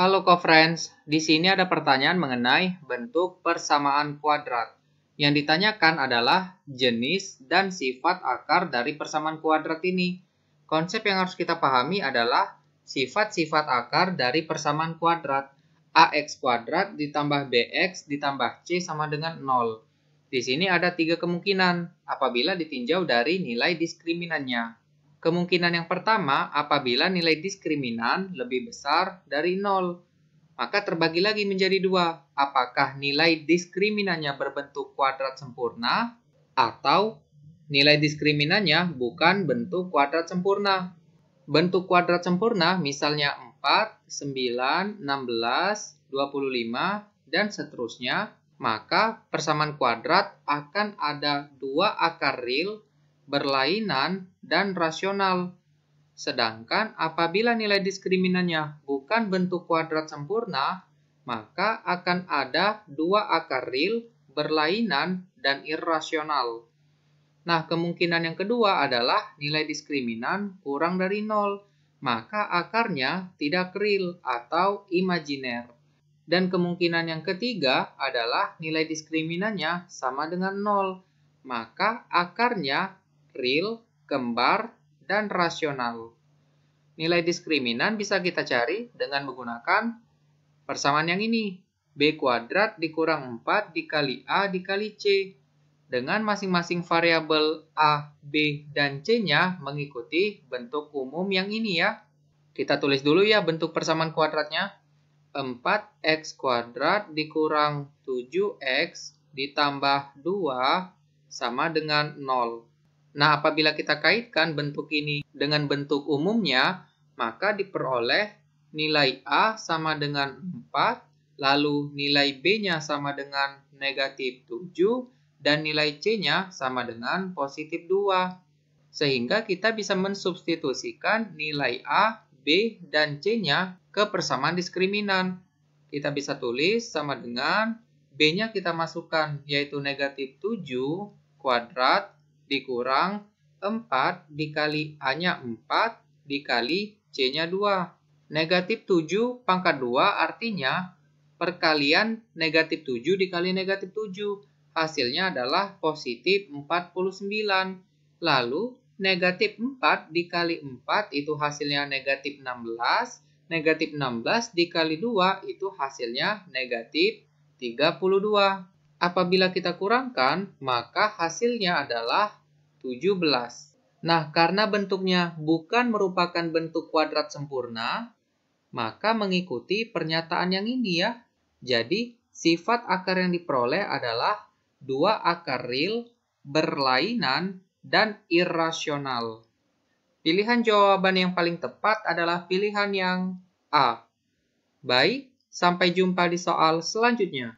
Halo co-friends, di sini ada pertanyaan mengenai bentuk persamaan kuadrat. Yang ditanyakan adalah jenis dan sifat akar dari persamaan kuadrat ini. Konsep yang harus kita pahami adalah sifat-sifat akar dari persamaan kuadrat. AX kuadrat ditambah BX ditambah C sama dengan 0. Di sini ada tiga kemungkinan apabila ditinjau dari nilai diskriminannya. Kemungkinan yang pertama, apabila nilai diskriminan lebih besar dari 0, maka terbagi lagi menjadi dua. Apakah nilai diskriminannya berbentuk kuadrat sempurna atau nilai diskriminannya bukan bentuk kuadrat sempurna. Bentuk kuadrat sempurna misalnya 4, 9, 16, 25, dan seterusnya, maka persamaan kuadrat akan ada dua akar real berlainan, dan rasional. Sedangkan apabila nilai diskriminannya bukan bentuk kuadrat sempurna, maka akan ada dua akar real, berlainan, dan irasional. Nah, kemungkinan yang kedua adalah nilai diskriminan kurang dari nol, maka akarnya tidak real atau imajiner. Dan kemungkinan yang ketiga adalah nilai diskriminannya sama dengan nol, maka akarnya real, kembar, dan rasional. Nilai diskriminan bisa kita cari dengan menggunakan persamaan yang ini. B kuadrat dikurang 4 dikali A dikali C. Dengan masing-masing variabel A, B, dan C-nya mengikuti bentuk umum yang ini ya. Kita tulis dulu ya bentuk persamaan kuadratnya. 4x kuadrat dikurang 7x ditambah 2 sama dengan 0. Nah, apabila kita kaitkan bentuk ini dengan bentuk umumnya, maka diperoleh nilai A sama dengan 4, lalu nilai B-nya sama dengan negatif 7, dan nilai C-nya sama dengan positif 2. Sehingga kita bisa mensubstitusikan nilai A, B, dan C-nya ke persamaan diskriminan. Kita bisa tulis sama dengan B-nya kita masukkan, yaitu negatif 7 kuadrat dikurang 4 dikali A-nya 4 dikali C-nya 2. Negatif 7 pangkat 2 artinya perkalian negatif 7 dikali negatif 7. Hasilnya adalah positif 49. Lalu negatif 4 dikali 4 itu hasilnya negatif 16. Negatif 16 dikali 2 itu hasilnya negatif 32. Apabila kita kurangkan, maka hasilnya adalah 17. Nah, karena bentuknya bukan merupakan bentuk kuadrat sempurna, maka mengikuti pernyataan yang ini ya. Jadi, sifat akar yang diperoleh adalah dua akar real, berlainan, dan irasional. Pilihan jawaban yang paling tepat adalah pilihan yang A. Baik, sampai jumpa di soal selanjutnya.